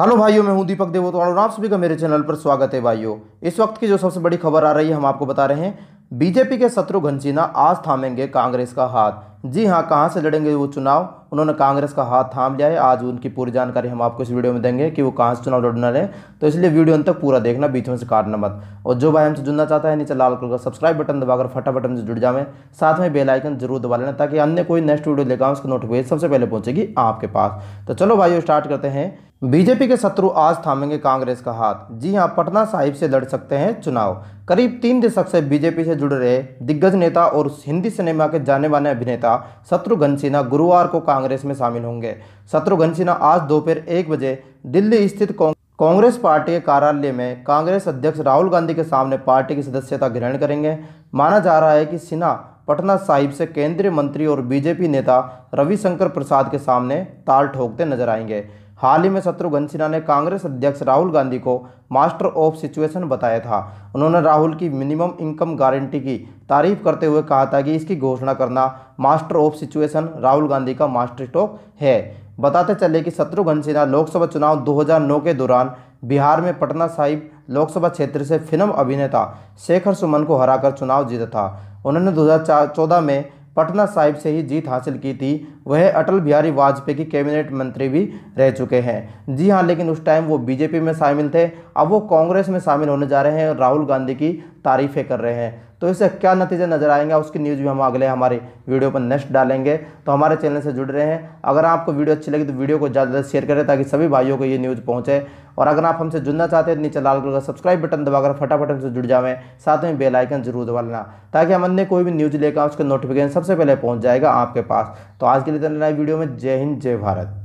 hello भाइयों मैं हूं दीपक देवोतवाड़ और आप सभी का मेरे चैनल पर स्वागत है भाइयों इस वक्त की जो सबसे बड़ी खबर आ रही है हम आपको बता रहे हैं बीजेपी के शत्रु घनसीना आज थामेंगे कांग्रेस का हाथ जी हां कहां से लड़ेंगे वो चुनाव उन्होंने कांग्रेस का हाथ थाम लिया है आज उनकी पूरी जानकारी हम आपको इस वीडियो में देंगे कि वो कहाँ से चुनाव लड़ना है तो इसलिए वीडियो अंत तक पूरा देखना बीच में से काटना मत और जो भाई हमसे जुड़ना चाहता है नीचे लाल कलर का सब्सक्राइब बटन दबाकर फटाफट हमसे जुड़ जाए साथ में बेलाइकन जरूर दबा लेना ताकि अन्य कोई नेक्स्ट वीडियो लेकर उसका नोटिफिकेशन सबसे पहले पहुंचेगी आपके पास तो चलो भाइयों स्टार्ट करते हैं बीजेपी के शत्रु आज थामेंगे कांग्रेस का हाथ जी हां पटना साहिब से लड़ सकते हैं चुनाव करीब तीन दशक से बीजेपी से जुड़ रहे दिग्गज नेता और हिंदी सिनेमा के जाने माने अभिनेता शत्रुघ्न सिन्हा गुरुवार को कांग्रेस में शामिल होंगे शत्रुघ्न सिन्हा आज दोपहर एक बजे दिल्ली स्थित कांग्रेस पार्टी के कार्यालय में कांग्रेस अध्यक्ष राहुल गांधी के सामने पार्टी की सदस्यता ग्रहण करेंगे माना जा रहा है कि सिन्हा पटना साहिब से केंद्रीय मंत्री और बीजेपी नेता रविशंकर प्रसाद के सामने ताल ठोकते नजर आएंगे हाल ही में शत्रुघ्न सिन्हा ने कांग्रेस अध्यक्ष राहुल गांधी को मास्टर ऑफ सिचुएशन बताया था उन्होंने राहुल की मिनिमम इनकम गारंटी की तारीफ करते हुए कहा था कि इसकी घोषणा करना master of situation Rahul Gandhi का मास्टर स्टॉक है बताते चले कि शत्रुघ्न सिन्हा लोकसभा चुनाव दो के दौरान बिहार में पटना साहिब लोकसभा क्षेत्र से फिल्म अभिनेता शेखर सुमन को हराकर चुनाव जीता था उन्होंने दो में पटना साहिब से ही जीत हासिल की थी वह अटल बिहारी वाजपेयी की कैबिनेट मंत्री भी रह चुके हैं जी हाँ लेकिन उस टाइम वो बीजेपी में शामिल थे अब वो कांग्रेस में शामिल होने जा रहे हैं और राहुल गांधी की तारीफें कर रहे हैं तो इससे क्या नतीजे नज़र आएंगे उसकी न्यूज़ भी हम अगले हमारे वीडियो पर नेक्स्ट डालेंगे तो हमारे चैनल से जुड़ रहे हैं अगर आपको वीडियो अच्छी लगी तो वीडियो को ज़्यादा से ज़्यादा शेयर करें ताकि सभी भाइयों को ये न्यूज़ पहुँचे और अगर आप हमसे जुड़ना चाहते हैं तो नीचे लाल कलर का सब्सक्राइब बटन दबाकर फटाफट हमसे जुड़ जाएं साथ में बेल आइकन जरूर दबा लेना ताकि हम अन्य कोई भी न्यूज़ लेकर उसका नोटिफिकेशन सबसे पहले पहुँच जाएगा आपके पास तो आज के लिए वीडियो तो में जय हिंद जय भारत